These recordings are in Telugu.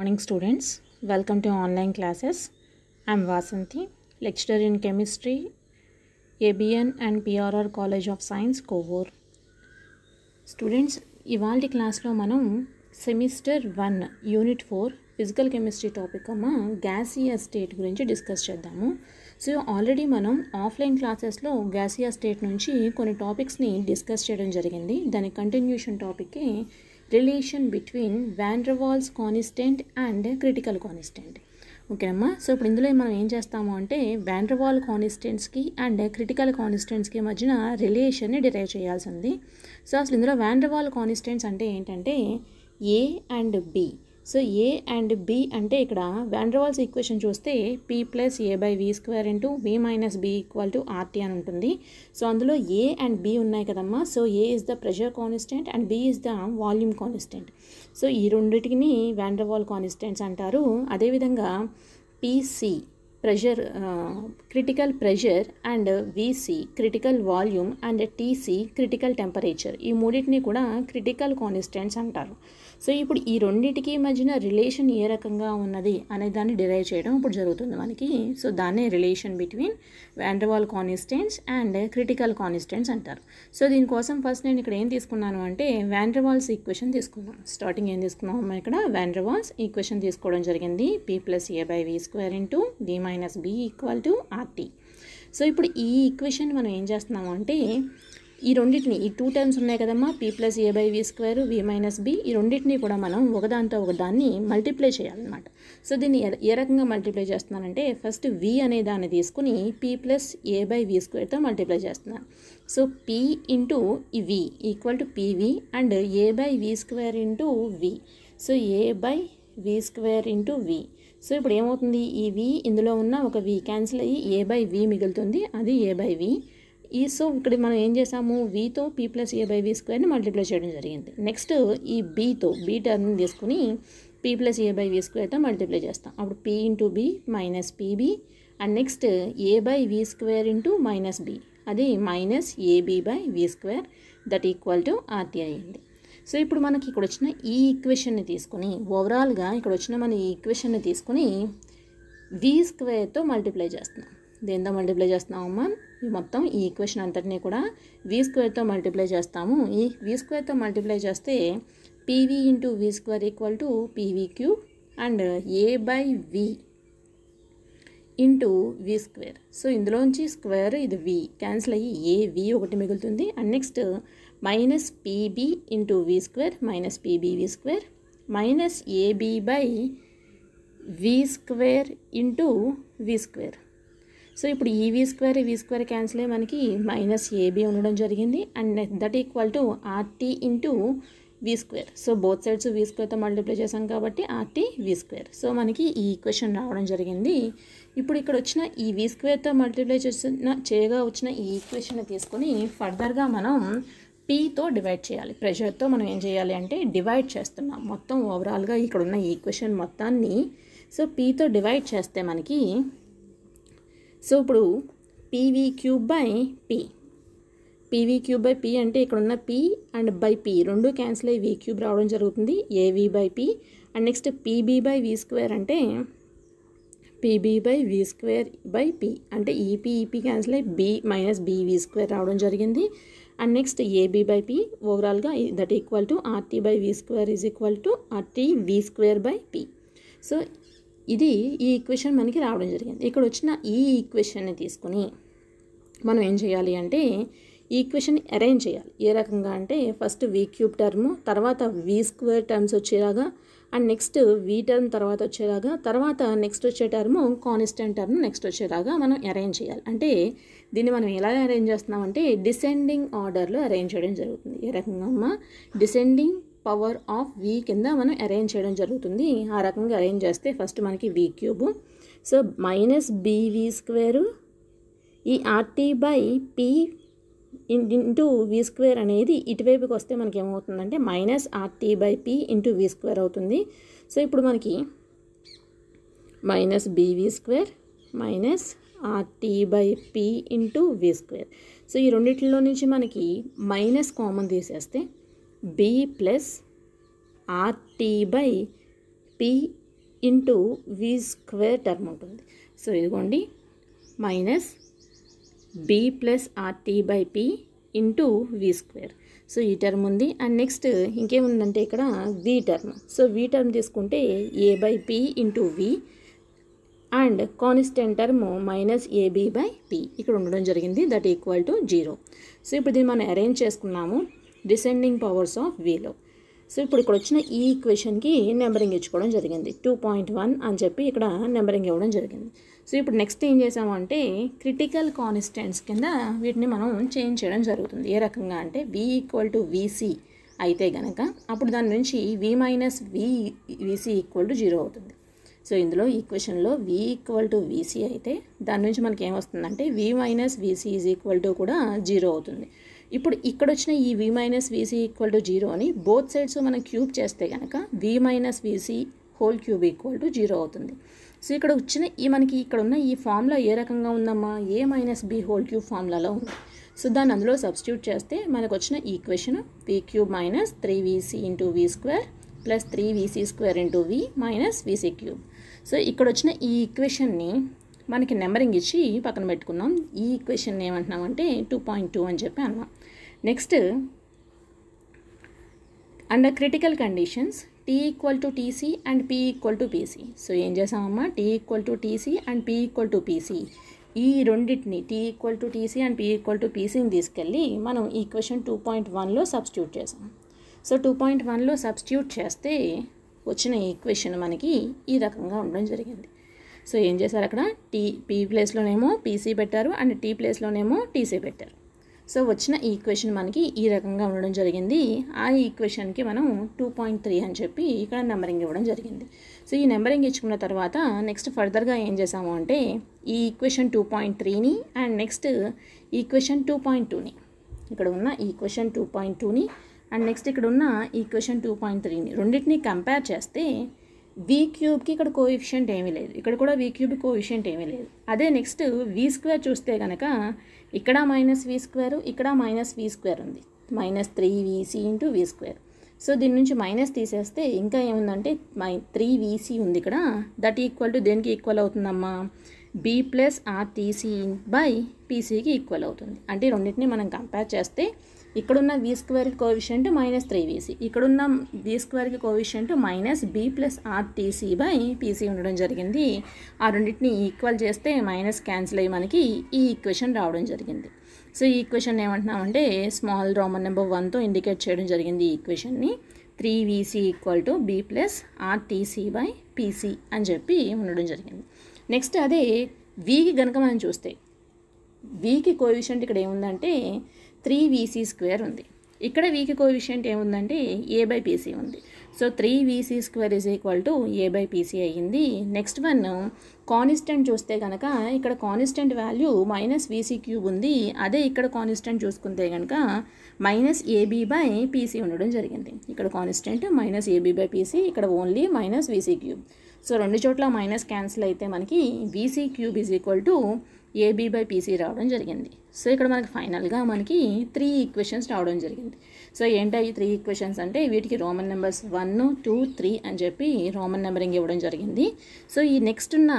morning students welcome to online classes I'm Vasanthi lecturer in chemistry ABN and PRR college of science Kovur students ఇవాళ క్లాస్లో మనం semester one unit four physical chemistry topic అమ్మ గ్యాసియా స్టేట్ గురించి డిస్కస్ చేద్దాము సో ఆల్రెడీ మనం ఆఫ్లైన్ క్లాసెస్లో గ్యాసియా స్టేట్ నుంచి కొన్ని టాపిక్స్ని డిస్కస్ చేయడం జరిగింది దాని కంటిన్యూషన్ టాపిక్కి relation between van der Waals constant and critical constant ఓకేనమ్మా సో ఇప్పుడు ఇందులో మనం ఏం చేస్తాము అంటే వ్యాండ్రవాల్ కానిస్టెంట్స్కి అండ్ క్రిటికల్ కానిస్టెంట్స్కి మధ్యన రిలేషన్ని డిరైవ్ చేయాల్సి ఉంది సో అసలు ఇందులో వ్యాండ్రవాల్ కానిస్టెంట్స్ అంటే ఏంటంటే A and B so A and B అంటే ఇక్కడ వ్యాండ్రవాల్స్ ఈక్వేషన్ చూస్తే P plus A by V square into V minus B equal to RT అని ఉంటుంది సో అందులో ఏ అండ్ బి ఉన్నాయి కదమ్మా so A is the pressure constant and B is the volume constant so ఈ రెండింటిని వ్యాండ్రవాల్ కాన్స్టెంట్స్ అంటారు అదేవిధంగా PC pressure critical pressure and VC critical volume and TC critical temperature ఈ మూడింటిని కూడా క్రిటికల్ కాన్స్టెంట్స్ అంటారు సో ఇప్పుడు ఈ రెండింటికి మధ్యన రిలేషన్ ఏ రకంగా ఉన్నది అనే దాన్ని డిరైవ్ చేయడం ఇప్పుడు జరుగుతుంది మనకి సో దాన్నే relation between van der Waal constants and critical constants అంటారు సో దీనికోసం ఫస్ట్ నేను ఇక్కడ ఏం తీసుకున్నాను అంటే వ్యాండ్రవాల్స్ ఈక్వేషన్ తీసుకున్నాం స్టార్టింగ్ ఏం తీసుకున్నాం ఇక్కడ వ్యాండ్రవాల్స్ ఈక్వేషన్ తీసుకోవడం జరిగింది P plus A by V square into D minus B equal to RT so ఇప్పుడు ఈ ఈక్వేషన్ మనం ఏం చేస్తున్నాము అంటే ఈ రెండింటిని ఈ టూ టైమ్స్ ఉన్నాయి కదమ్మా P plus A by V square V minus B ఈ రెండింటినీ కూడా మనం ఒకదాంతో ఒకదాన్ని మల్టిప్లై చేయాలన్నమాట సో దీన్ని ఏ రకంగా మల్టిప్లై చేస్తున్నానంటే ఫస్ట్ వి అనే దాన్ని తీసుకుని P plus A by V స్క్వేర్తో మల్టిప్లై చేస్తున్నాను so P into V equal to PV and A by V square into V so A by V square into V so ఇప్పుడు ఏమవుతుంది ఈ వి ఇందులో ఉన్న ఒక వి క్యాన్సిల్ అయ్యి ఏ బై వి మిగులుతుంది అది ఏ బై వి ఈ సో ఇక్కడ మనం ఏం చేసాము వీతో P plus A by V స్క్వేర్ని మల్టిప్లై చేయడం జరిగింది నెక్స్ట్ ఈ బీతో బీ టర్న్ తీసుకుని P plus A by V స్క్వేర్తో మల్టిప్లై చేస్తాం అప్పుడు P into B minus PB and next A by V square into minus B అది minus AB by V square that equal to RT అయ్యింది సో ఇప్పుడు మనకి ఇక్కడ వచ్చిన ఈ ఈక్వేషన్ని తీసుకుని ఓవరాల్గా ఇక్కడ వచ్చిన మన ఈ ఈక్వేషన్ని తీసుకుని వీ స్క్వేర్తో మల్టిప్లై చేస్తున్నాం దేంతో మల్టిప్లై చేస్తున్నామమ్మా మొత్తం ఈ ఈక్వేషన్ అంతటినీ కూడా వి స్క్వేర్తో మల్టిప్లై చేస్తాము ఈ వి స్క్వేర్తో మల్టిప్లై చేస్తే PV into V square equal to PV cube and A by V into V square so ఇందులోంచి స్క్వేర్ ఇది వి క్యాన్సిల్ అయ్యి ఏ వి ఒకటి మిగులుతుంది and next minus PB into V square minus PB V square minus AB by V square into V square so ఇప్పుడు ఈవీ స్క్వేర్ ఈవీ స్క్వేర్ క్యాన్సిల్ అయ్యి మనకి మైనస్ ఏబీ ఉండడం జరిగింది and that equal to RT into V square so both sides V స్క్వేర్తో మల్టిప్లై చేసాం కాబట్టి ఆర్టీ వీ స్క్వేర్ సో మనకి ఈ ఈక్వేషన్ రావడం జరిగింది ఇప్పుడు ఇక్కడ వచ్చిన ఈ వీ స్క్వేర్తో మల్టిప్లై చేసిన చేయగా వచ్చిన ఈ ఈక్వేషన్ తీసుకొని ఫర్దర్గా మనం పీతో డివైడ్ చేయాలి ప్రెషర్తో మనం ఏం చేయాలి అంటే డివైడ్ చేస్తున్నాం మొత్తం ఓవరాల్గా ఇక్కడ ఉన్న ఈక్వేషన్ మొత్తాన్ని సో పీతో డివైడ్ చేస్తే మనకి సో ఇప్పుడు PV cube by P PV cube by P అంటే ఇక్కడ ఉన్న పీ అండ్ బై పీ రెండు క్యాన్సిల్ అయ్యి వీ క్యూబ్ రావడం జరుగుతుంది AV by P and next PB by V square అంటే PB by V square by P అంటే ఈపీ ఈపీ క్యాన్సిల్ అయ్యి బీ మైనస్ వీ స్క్వేర్ రావడం జరిగింది and next AB by P ఓవరాల్గా that equal to RT by V square is equal to RT we square by P so ఇది ఈ ఈక్వేషన్ మనకి రావడం జరిగింది ఇక్కడ వచ్చిన ఈ ఈక్వేషన్ని తీసుకుని మనం ఏం చేయాలి అంటే ఈక్వేషన్ అరేంజ్ చేయాలి ఏ రకంగా అంటే ఫస్ట్ వీ క్యూబ్ టర్ము తర్వాత వీ స్క్వేర్ టర్మ్స్ వచ్చేలాగా అండ్ నెక్స్ట్ వీ టర్మ్ తర్వాత వచ్చేలాగా తర్వాత నెక్స్ట్ వచ్చే టర్ము కాన్స్టెంట్ టర్మ్ నెక్స్ట్ వచ్చేలాగా మనం అరేంజ్ చేయాలి అంటే దీన్ని మనం ఎలా అరేంజ్ చేస్తున్నామంటే డిసెండింగ్ ఆర్డర్లో అరేంజ్ చేయడం జరుగుతుంది ఏ రకంగా అమ్మ డిసెండింగ్ పవర్ ఆఫ్ వి కింద మనం అరేంజ్ చేయడం జరుగుతుంది ఆ రకంగా అరేంజ్ చేస్తే ఫస్ట్ మనకి V cube so minus BV square ఈ RT by P into V square అనేది ఇటువైపుకి వస్తే మనకి ఏమవుతుందంటే minus RT by P into V square అవుతుంది సో ఇప్పుడు మనకి minus BV square minus RT by P into V square so ఈ రెండింటిలో నుంచి మనకి మైనస్ కామన్ తీసేస్తే B plus RT by P into V square term ఉంటుంది సో ఇదిగోండి minus B plus RT by P into V square so ఈ టర్మ్ ఉంది అండ్ నెక్స్ట్ ఇంకేముందంటే ఇక్కడ V term so V term తీసుకుంటే A by P into V and constant term minus AB by P ఇక్కడ ఉండడం జరిగింది that equal to zero so ఇప్పుడు దీన్ని మనం అరేంజ్ చేసుకున్నాము డిసెండింగ్ పవర్స్ ఆఫ్ వీలో సో ఇప్పుడు ఇక్కడ వచ్చిన ఈ ఈక్వేషన్కి నెంబరింగ్ ఇచ్చుకోవడం జరిగింది టూ పాయింట్ వన్ అని చెప్పి ఇక్కడ నెంబరింగ్ ఇవ్వడం జరిగింది సో ఇప్పుడు నెక్స్ట్ ఏం చేసామంటే క్రిటికల్ కాన్స్టెంట్స్ కింద వీటిని మనం చేంజ్ చేయడం జరుగుతుంది ఏ రకంగా అంటే వి ఈక్వల్ టు వీసీ అయితే గనక అప్పుడు దాని నుంచి V minus V VC equal to zero అవుతుంది సో ఇందులో ఈక్వేషన్లో వి ఈక్వల్ టు వీసీ అయితే దాని నుంచి మనకి ఏమొస్తుందంటే V minus VC is equal to కూడా జీరో అవుతుంది ఇప్పుడు ఇక్కడ వచ్చిన ఈ V minus VC equal to zero అని బోత్ సైడ్స్ మనం క్యూబ్ చేస్తే కనుక V minus VC whole cube equal to zero అవుతుంది సో ఇక్కడ వచ్చిన ఈ మనకి ఇక్కడ ఉన్న ఈ ఫామ్లో ఏ రకంగా ఉందమ్మా A minus B whole cube ఫామ్లలో ఉంది సో దాన్ని అందులో సబ్స్టిట్యూట్ చేస్తే మనకు వచ్చిన equation V cube minus three VC into V square plus three VC square into V minus VC cube so ఇక్కడ వచ్చిన ఈ ఈక్వేషన్ని మనకి నెంబరింగ్ ఇచ్చి పక్కన పెట్టుకున్నాం ఈ ఈక్వేషన్ ఏమంటున్నామంటే టూ పాయింట్ టూ అని చెప్పి అన్నాం next under critical conditions T equal to TC and P equal to PC so ఏం చేసామమ్మా T equal to TC and P equal to PC ఈ రెండింటిని T equal to TC and P equal to పీసీని తీసుకెళ్ళి మనం ఈక్వేషన్ టూ పాయింట్ వన్లో సబ్స్టిట్యూట్ చేసాం సో టూ పాయింట్ వన్లో సబ్స్టిట్యూట్ చేస్తే వచ్చిన ఈక్వేషన్ మనకి ఈ రకంగా ఉండడం జరిగింది సో ఏం చేశారు అక్కడ టీ పీ ప్లేస్లోనేమో పీసీ పెట్టారు అండ్ టీ ప్లేస్లోనేమో టీసీ పెట్టారు సో వచ్చిన ఈక్వేషన్ మనకి ఈ రకంగా ఉండడం జరిగింది ఆ ఈక్వేషన్కి మనం టూ పాయింట్ త్రీ అని చెప్పి ఇక్కడ నెంబరింగ్ ఇవ్వడం జరిగింది సో ఈ నెంబరింగ్ ఇచ్చుకున్న తర్వాత నెక్స్ట్ ఫర్దర్గా ఏం చేసాము అంటే ఈ ఈక్వేషన్ టూ పాయింట్ త్రీని and next equation two point టూని ఇక్కడ ఉన్న ఈక్వేషన్ టూ పాయింట్ టూని అండ్ నెక్స్ట్ ఇక్కడ ఉన్న ఈక్వేషన్ టూ పాయింట్ త్రీని రెండింటిని కంపేర్ చేస్తే వీ క్యూబ్కి ఇక్కడ కోఎఫిషియంట్ ఏమీ లేదు ఇక్కడ కూడా వీ క్యూబ్ కోఎఫిషియంట్ ఏమీ లేదు అదే నెక్స్ట్ వీ స్క్వేర్ చూస్తే కనుక ఇక్కడ మైనస్ వీ స్క్వేర్ ఇక్కడ మైనస్ వీ స్క్వేర్ ఉంది minus three VC into V square so దీని నుంచి మైనస్ తీసేస్తే ఇంకా ఏముందంటే మై త్రీ వీసీ ఉంది ఇక్కడ దట్ ఈక్వల్ టు దేనికి ఈక్వల్ అవుతుందమ్మా బీ ప్లస్ ఆర్టీసీ బై పీసీకి ఈక్వల్ అవుతుంది అంటే రెండింటిని మనం కంపేర్ చేస్తే ఇక్కడున్న వి స్క్వేర్కి కోవిషెంట్ మైనస్ త్రీ వీసీ ఇక్కడున్న వి స్క్వేర్కి coefficient minus B plus RTC by PC ఉండడం జరిగింది ఆ రెండింటిని ఈక్వల్ చేస్తే మైనస్ క్యాన్సిల్ అయ్యి మనకి ఈ ఈక్వేషన్ రావడం జరిగింది సో ఈ ఈక్వేషన్ ఏమంటున్నామంటే స్మాల్ రోమన్ నెంబర్ వన్తో ఇండికేట్ చేయడం జరిగింది ఈ ఈక్వేషన్ని three VC equal to B plus RTC by PC అని చెప్పి ఉండడం జరిగింది నెక్స్ట్ అదే వీకి కనుక మనం చూస్తే వీకి కోవిషెంట్ ఇక్కడ ఏముందంటే త్రీ వీసీ స్క్వేర్ ఉంది ఇక్కడ వీకి కోవిషియంట్ ఏముందంటే ఏ బై పీసీ ఉంది so three VC square is equal to A by PC అయ్యింది నెక్స్ట్ వన్ కానిస్టెంట్ చూస్తే కనుక ఇక్కడ constant value minus VC cube ఉంది అదే ఇక్కడ కానిస్టెంట్ చూసుకుంటే కనుక మైనస్ ఏబీ బై పీసీ ఉండడం జరిగింది ఇక్కడ constant minus AB by PC ఇక్కడ only minus VC cube so రెండు చోట్ల మైనస్ క్యాన్సిల్ అయితే మనకి BC cube is equal to AB by PC రావడం జరిగింది సో ఇక్కడ మనకి ఫైనల్గా మనకి త్రీ ఈక్వెషన్స్ రావడం జరిగింది సో ఏంటి త్రీ ఈక్వెషన్స్ అంటే వీటికి Roman numbers one two three అని చెప్పి రోమన్ నెంబరింగ్ ఇవ్వడం జరిగింది సో ఈ నెక్స్ట్ ఉన్న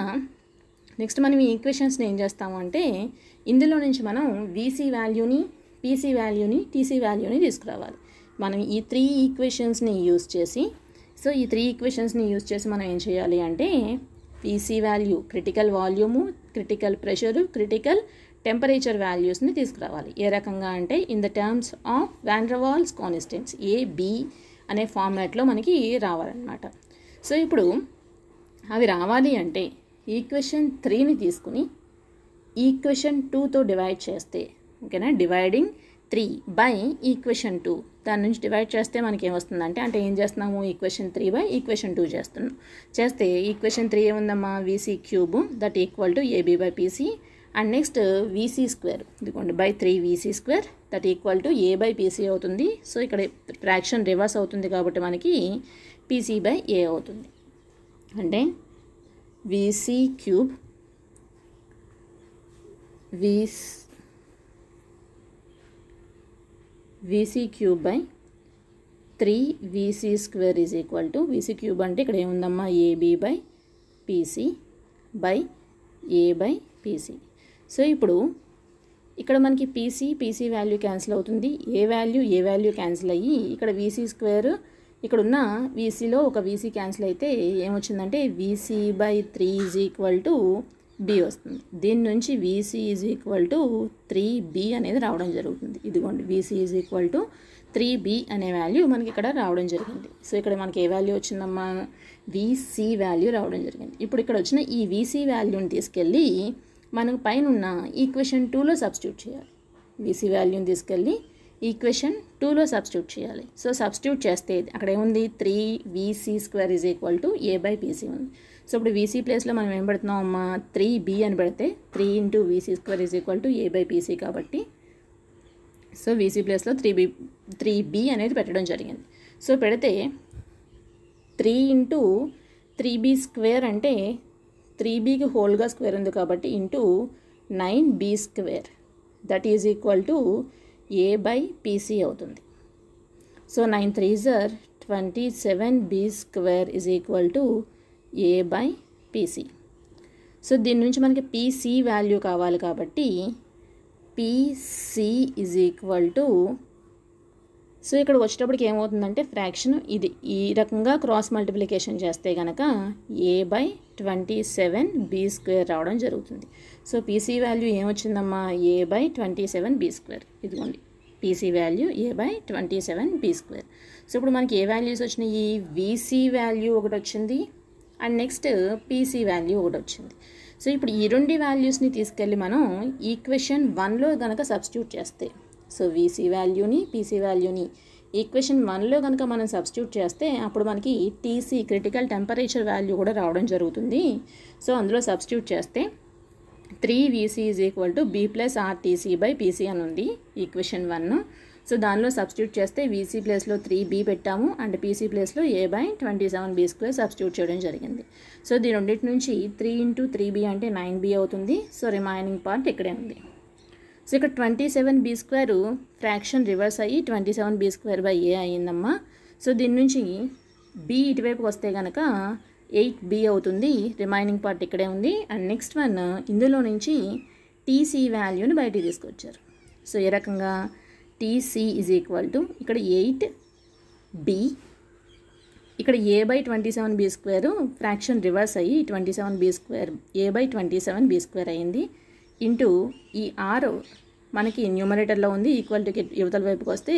నెక్స్ట్ మనం ఈ ఈక్వెషన్స్ని ఏం చేస్తాము అంటే ఇందులో నుంచి మనం బీసీ వాల్యూని పీసీ వాల్యూని టీసీ వాల్యూని తీసుకురావాలి మనం ఈ త్రీ ఈక్వేషన్స్ని యూజ్ చేసి సో ఈ త్రీ ఈక్వేషన్స్ని యూజ్ చేసి మనం ఏం చేయాలి అంటే PC value critical volume critical pressure critical temperature వాల్యూస్ని తీసుకురావాలి ఏ రకంగా అంటే in the terms of van der Waals constants A B అనే ఫార్మాట్లో మనకి రావాలన్నమాట సో ఇప్పుడు అవి రావాలి అంటే ఈక్వేషన్ త్రీని తీసుకుని ఈక్వేషన్ టూతో డివైడ్ చేస్తే ఓకేనా dividing three by equation two దాని నుంచి డివైడ్ చేస్తే మనకి ఏమొస్తుందంటే అంటే ఏం చేస్తున్నాము equation three by equation two చేస్తున్నాం చేస్తే ఈక్వేషన్ త్రీ ఏముందమ్మా VC cube that equal to AB by PC and next VC square ఇదిగోండి by three VC square that equal to A by PC అవుతుంది సో ఇక్కడ ట్రాక్షన్ రివర్స్ అవుతుంది కాబట్టి మనకి పీసీ బై ఏ అవుతుంది అంటే VC cube Vs VC cube by three VC square is equal to VC cube అంటే ఇక్కడ ఏముందమ్మా AB by PC by A by PC so ఇప్పుడు ఇక్కడ మనకి పీసీ పీసీ వాల్యూ క్యాన్సిల్ అవుతుంది A value A value cancel అయ్యి ఇక్కడ వీసీ స్క్వేర్ ఇక్కడ ఉన్న వీసీలో ఒక వీసీ క్యాన్సిల్ అయితే ఏమొచ్చిందంటే VC by three is equal to B వస్తుంది దీని నుంచి VC is equal to three B అనేది రావడం జరుగుతుంది ఇదిగోండి VC is equal to three B అనే వాల్యూ మనకి ఇక్కడ రావడం జరిగింది సో ఇక్కడ మనకి ఏ వాల్యూ వచ్చిందమ్మా వీసీ వాల్యూ రావడం జరిగింది ఇప్పుడు ఇక్కడ వచ్చిన ఈ వీసీ వాల్యూని తీసుకెళ్ళి మనకు పైన ఉన్న ఈక్వేషన్ టూలో సబ్స్టిట్యూట్ చేయాలి వీసీ వాల్యూని తీసుకెళ్ళి ఈక్వేషన్ టూలో సబ్స్టిట్యూట్ చేయాలి సో సబ్స్టిట్యూట్ చేస్తే అక్కడ ఏముంది three VC square is equal to A by PC ఉంది సో ఇప్పుడు వీసీ ప్లేస్లో మనం ఏం పెడుతున్నాం అమ్మా త్రీ బి అని పెడితే three into VC square is equal to A by PC కాబట్టి సో వీసీ ప్లేస్లో త్రీ బి త్రీ బి అనేది పెట్టడం జరిగింది సో పెడితే three into three B square అంటే త్రీ బీకి హోల్గా స్క్వేర్ ఉంది కాబట్టి into nine B square that is equal to A by PC అవుతుంది so nine three are twenty seven B square is equal to A by PC so దీని నుంచి మనకి పీసీ వాల్యూ కావాలి కాబట్టి PC is equal to so ఇక్కడ వచ్చేటప్పటికి ఏమవుతుందంటే ఫ్రాక్షన్ ఇది ఈ రకంగా క్రాస్ మల్టిప్లికేషన్ చేస్తే కనుక A by twenty seven B square రావడం జరుగుతుంది సో పీసీ వాల్యూ ఏమొచ్చిందమ్మా A by twenty seven B square ఇదిగోండి PC value A by twenty seven B square so ఇప్పుడు మనకి ఏ వాల్యూస్ వచ్చినాయి వీసీ వాల్యూ ఒకటి వచ్చింది అండ్ నెక్స్ట్ పీసీ వాల్యూ ఒకటి వచ్చింది సో ఇప్పుడు ఈ రెండు వాల్యూస్ని తీసుకెళ్ళి మనం ఈక్వేషన్ వన్లో కనుక సబ్స్టిట్యూట్ చేస్తే సో వీసీ వాల్యూని పీసీ వాల్యూని ఈక్వేషన్ వన్లో కనుక మనం సబ్స్టిట్యూట్ చేస్తే అప్పుడు మనకి టీసీ క్రిటికల్ టెంపరేచర్ వాల్యూ కూడా రావడం జరుగుతుంది సో అందులో సబ్స్టిట్యూట్ చేస్తే three VC is equal to B plus RTC by PC అని ఉంది ఈక్వేషన్ వన్ సో దానిలో సబ్స్టిట్యూట్ చేస్తే వీసీ ప్లేస్లో త్రీ బీ పెట్టాము అండ్ పీసీ ప్లేస్లో A by twenty seven B square substitute చేయడం జరిగింది సో దీని రెండింటి నుంచి త్రీ ఇంటూ త్రీ బీ అంటే నైన్ బీ అవుతుంది సో రిమైనింగ్ పార్ట్ ఇక్కడే ఉంది సో ఇక్కడ twenty seven B square fraction reverse అయ్యి twenty seven B square by ఏ అయ్యిందమ్మా సో దీని నుంచి బి ఇటువైపుకి వస్తే కనుక ఎయిట్ బి అవుతుంది రిమైనింగ్ పార్ట్ ఇక్కడే ఉంది అండ్ నెక్స్ట్ వన్ ఇందులో నుంచి టీసీ వాల్యూని బయటికి తీసుకొచ్చారు సో ఏ రకంగా టీసీ ఈజ్ ఈక్వల్ టు ఇక్కడ ఎయిట్ బి ఇక్కడ A by twenty seven B square fraction reverse అయ్యి twenty seven B square A by twenty seven B square అయింది ఇంటూ ఈ ఆరు మనకి న్యూమరేటర్లో ఉంది ఈక్వల్ టు యువతల వైపుకి వస్తే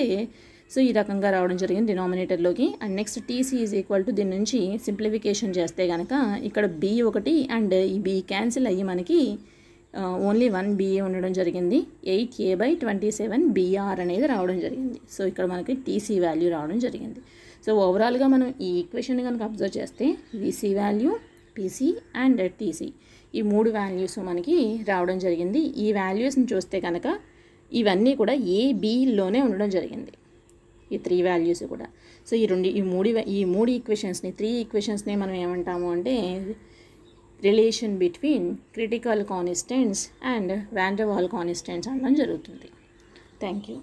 సో ఈ రకంగా రావడం జరిగింది డినామినేటర్లోకి and next TC is equal to దీని నుంచి సింప్లిఫికేషన్ చేస్తే కనుక ఇక్కడ బి ఒకటి అండ్ ఈ బి క్యాన్సిల్ అయ్యి మనకి ఓన్లీ వన్ బిఏ ఉండడం జరిగింది eight A by twenty seven BR అనేది రావడం జరిగింది సో ఇక్కడ మనకి టీసీ వాల్యూ రావడం జరిగింది సో ఓవరాల్గా మనం ఈ ఈక్వేషన్ కనుక అబ్జర్వ్ చేస్తే VC value PC and TC ఈ మూడు వాల్యూస్ మనకి రావడం జరిగింది ఈ వాల్యూస్ని చూస్తే కనుక ఇవన్నీ కూడా ఏ ఉండడం జరిగింది ఈ త్రీ వాల్యూస్ కూడా సో ఈ రెండు ఈ మూడు ఈ మూడు ఈక్వేషన్స్ని త్రీ ఈక్వేషన్స్ని మనం ఏమంటాము అంటే relation between critical constants and van der Waals constants అనడం జరుగుతుంది థ్యాంక్ యూ